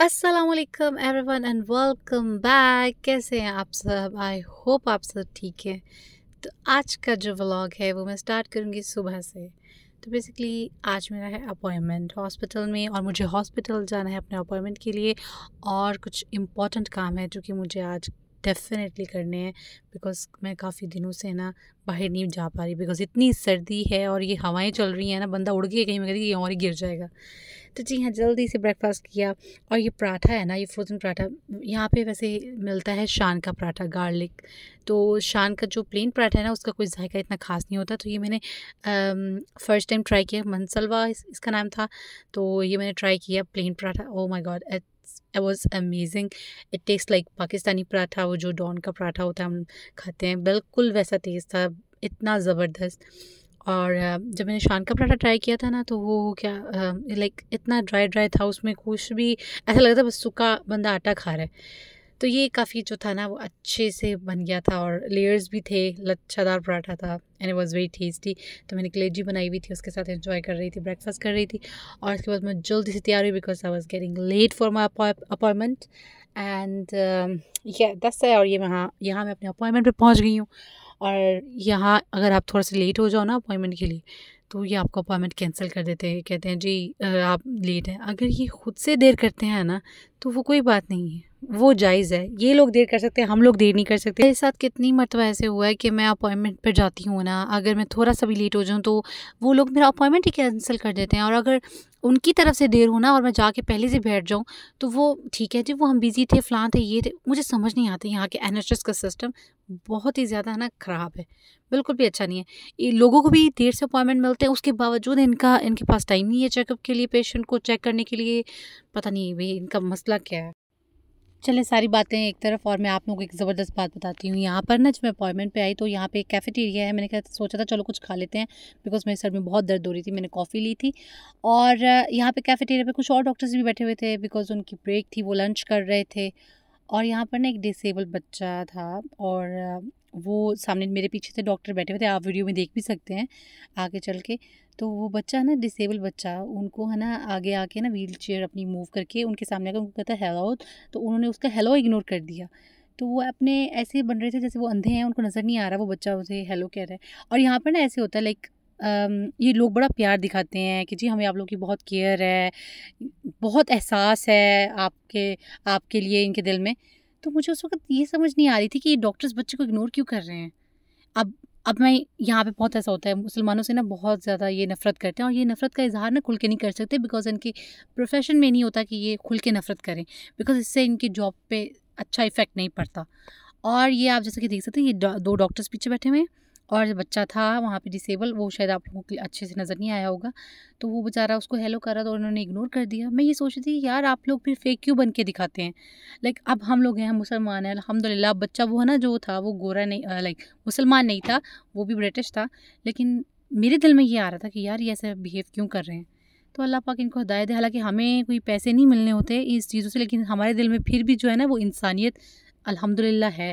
Aslam one and welcome back कैसे हैं आप सब आई होप आप सब ठीक हैं तो आज का जो व्लॉग है वो मैं स्टार्ट करूँगी सुबह से तो बेसिकली आज मेरा है अपॉइंटमेंट हॉस्पिटल में और मुझे हॉस्पिटल जाना है अपने अपॉइंटमेंट के लिए और कुछ इम्पॉर्टेंट काम है जो कि मुझे आज डेफिनेटली करने हैं बिकॉज मैं काफ़ी दिनों से है ना बाहर नहीं जा पा रही बिकॉज इतनी सर्दी है और ये हवाएं चल रही हैं ना बंदा उड़ गया कहीं मैं ये और ही गिर जाएगा तो जी हाँ जल्दी से ब्रेकफास्ट किया और ये पराठा है ना ये फ्रोज़न पराठा यहाँ पे वैसे मिलता है शान का पराठा गार्लिक तो शान का जो प्लेन पराठा है ना उसका कोई जायका इतना खास नहीं होता तो ये मैंने फ़र्स्ट टाइम ट्राई किया मनसलवा इसका नाम था तो ये मैंने ट्राई किया plain paratha oh my god it was amazing it taste like Pakistani paratha वो जो डॉन का पराठा होता है हम खाते हैं बिल्कुल वैसा टेस्ट था इतना ज़बरदस्त और जब मैंने शान का पराठा ट्राई किया था ना तो वो क्या लाइक इतना ड्राई ड्राई था उसमें कुछ भी ऐसा लगता था बस सूखा बंदा आटा खा रहा है तो ये काफ़ी जो था ना वो अच्छे से बन गया था और लेयर्स भी थे लच्छादार पराठा था and it was very tasty तो मैंने कलेजी बनाई हुई थी उसके साथ एंजॉय कर रही थी ब्रेकफास्ट कर रही थी और उसके बाद मैं जल्दी से तैयार हुई because I was getting late for my appointment and ये दस है और ये वहाँ यहाँ मैं अपने अपॉइंटमेंट पर पहुँच गई हूँ और यहाँ अगर आप थोड़ा सा लेट हो जाओ ना अपॉइंटमेंट के लिए तो ये आपको अपॉइंटमेंट कैंसिल कर देते हैं कहते हैं जी आप लेट हैं अगर ये ख़ुद से देर करते हैं ना तो वो कोई बात नहीं है वो जायज़ है ये लोग देर कर सकते हैं हम लोग देर नहीं कर सकते मेरे साथ कितनी मरतबा ऐसे हुआ है कि मैं अपॉइंटमेंट पर जाती हूँ ना अगर मैं थोड़ा सा भी लेट हो जाऊँ तो वो लोग मेरा अपॉइंटमेंट ही कैंसिल कर देते हैं और अगर उनकी तरफ से देर होना और मैं जाके पहले से बैठ जाऊँ तो वो ठीक है जी वो हम बिज़ी थे फ़लाँ थे ये थे मुझे समझ नहीं आते यहाँ के एन का सिस्टम बहुत ही ज़्यादा ना ख़राब है बिल्कुल भी अच्छा नहीं है ये लोगों को भी देर से अपॉइंटमेंट मिलते हैं उसके बावजूद इनका इनके पास टाइम नहीं है चेकअप के लिए पेशेंट को चेक करने के लिए पता नहीं भाई इनका मसला क्या है चले सारी बातें एक तरफ और मैं आप लोगों को एक ज़बरदस्त बात बताती हूँ यहाँ पर ना जब मैं अपॉइंटमेंट पे आई तो यहाँ पे एक कैफेटेरिया है मैंने कहा सोचा था चलो कुछ खा लेते हैं बिकॉज मेरे सर में बहुत दर्द हो रही थी मैंने कॉफ़ी ली थी और यहाँ पे कैफेटेरिया पे कुछ और डॉक्टर्स भी बैठे हुए थे बिकॉज उनकी ब्रेक थी वो लंच कर रहे थे और यहाँ पर ना एक डिसेबल बच्चा था और वो सामने मेरे पीछे से डॉक्टर बैठे हुए थे आप वीडियो में देख भी सकते हैं आगे चल के तो वो बच्चा है ना डिसेबल बच्चा उनको है ना आगे आके ना व्हील चेयर अपनी मूव करके उनके सामने आकर उनको कहता है हेलो तो उन्होंने उसका हेलो इग्नोर कर दिया तो वो अपने ऐसे बन रहे थे जैसे वो अंधे हैं उनको नज़र नहीं आ रहा वो बच्चा उसे हेलो कह रहा है और यहाँ पर ना ऐसे होता है लाइक ये लोग बड़ा प्यार दिखाते हैं कि जी हमें आप लोग की बहुत केयर है बहुत एहसास है आपके आपके लिए इनके दिल में तो मुझे उस वक्त ये समझ नहीं आ रही थी कि ये डॉक्टर्स बच्चे को इग्नोर क्यों कर रहे हैं अब अब मैं यहाँ पे बहुत ऐसा होता है मुसलमानों से ना बहुत ज़्यादा ये नफ़रत करते हैं और ये नफ़रत का इजहार ना खुल के नहीं कर सकते बिकॉज इनके प्रोफेशन में नहीं होता कि ये खुल के नफ़रत करें बिकॉज इससे इनकी जॉब पे अच्छा इफ़ेक्ट नहीं पड़ता और ये आप जैसे कि देख सकते हैं ये दो डॉक्टर्स पीछे बैठे हुए हैं और जो बच्चा था वहाँ पे डिसेबल वो शायद आप लोगों के अच्छे से नज़र नहीं आया होगा तो वो बेचारा उसको हेलो कर रहा था और उन्होंने इग्नोर कर दिया मैं ये सोच रही थी यार आप लोग फिर फेक क्यों बन के दिखाते हैं लाइक अब हम लोग हैं हम मुसलमान हैं अलहमदिल्ला अब बच्चा वो है ना जो था वो गोरा नहीं लाइक मुसलमान नहीं था वो भी ब्रिटिश था लेकिन मेरे दिल में ये आ रहा था कि यार ये ऐसे बिहेव क्यों कर रहे हैं तो अल्लाह पाक इनको हदायत है हालांकि हमें कोई पैसे नहीं मिलने होते इस चीज़ों से लेकिन हमारे दिल में फिर भी जो है ना वो इंसानियत अल्हम्दुलिल्लाह है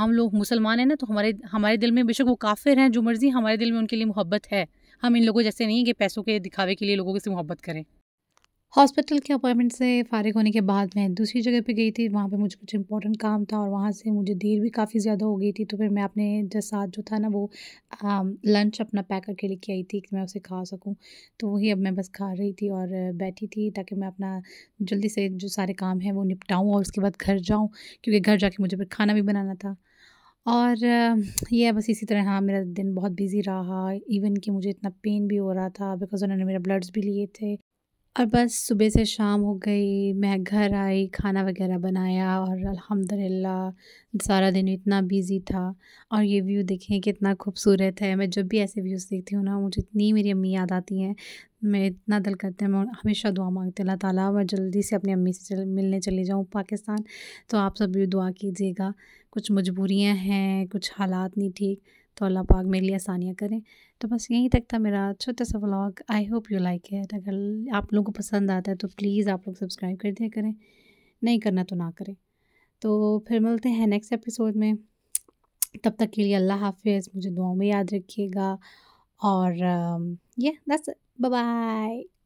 हम लोग मुसलमान हैं ना तो हमारे हमारे दिल में बेशक वो काफिर हैं जो मर्ज़ी हमारे दिल में उनके लिए मोहब्बत है हम इन लोगों जैसे नहीं कि पैसों के दिखावे के लिए लोगों से मोहब्बत करें हॉस्पिटल के अपॉइंटमेंट से फ़ारिग होने के बाद मैं दूसरी जगह पे गई थी वहाँ पे मुझे कुछ इंपॉर्टेंट काम था और वहाँ से मुझे देर भी काफ़ी ज़्यादा हो गई थी तो फिर मैं अपने जो साथ जो था ना वो आ, लंच अपना पैक करके लेके आई थी कि मैं उसे खा सकूँ तो वही अब मैं बस खा रही थी और बैठी थी ताकि मैं अपना जल्दी से जो सारे काम हैं वो निपटाऊँ और उसके बाद घर जाऊँ क्योंकि घर जाके मुझे फिर खाना भी बनाना था और ये बस इसी तरह हाँ मेरा दिन बहुत बिज़ी रहा इवन कि मुझे इतना पेन भी हो रहा था बिकॉज़ उन्होंने मेरे ब्लड्स भी लिए थे और बस सुबह से शाम हो गई मैं घर आई खाना वगैरह बनाया और अल्हम्दुलिल्लाह सारा दिन इतना बिज़ी था और ये व्यू देखें कितना खूबसूरत है मैं जब भी ऐसे व्यूज़ देखती हूँ ना मुझे इतनी मेरी अम्मी याद आती हैं मैं इतना दिल करते हैं मैं हमेशा दुआ मांगती अल्लाह ताला मैं जल्दी से अपनी अम्मी से चल, मिलने चली जाऊँ पाकिस्तान तो आप सब भी दुआ कीजिएगा कुछ मजबूरियाँ हैं कुछ हालात नहीं ठीक तो अल्लाह पाक मेरे लिए आसानियाँ करें तो बस यहीं तक था मेरा छोटा सा vlog I hope you like it अगर आप लोगों को पसंद आता है तो प्लीज़ आप लोग सब्सक्राइब कर दिया करें नहीं करना तो ना करें तो फिर मिलते हैं नेक्स्ट एपिसोड में तब तक के लिए अल्लाह हाफिज़ मुझे दुआओं में याद रखिएगा और ये दस बाय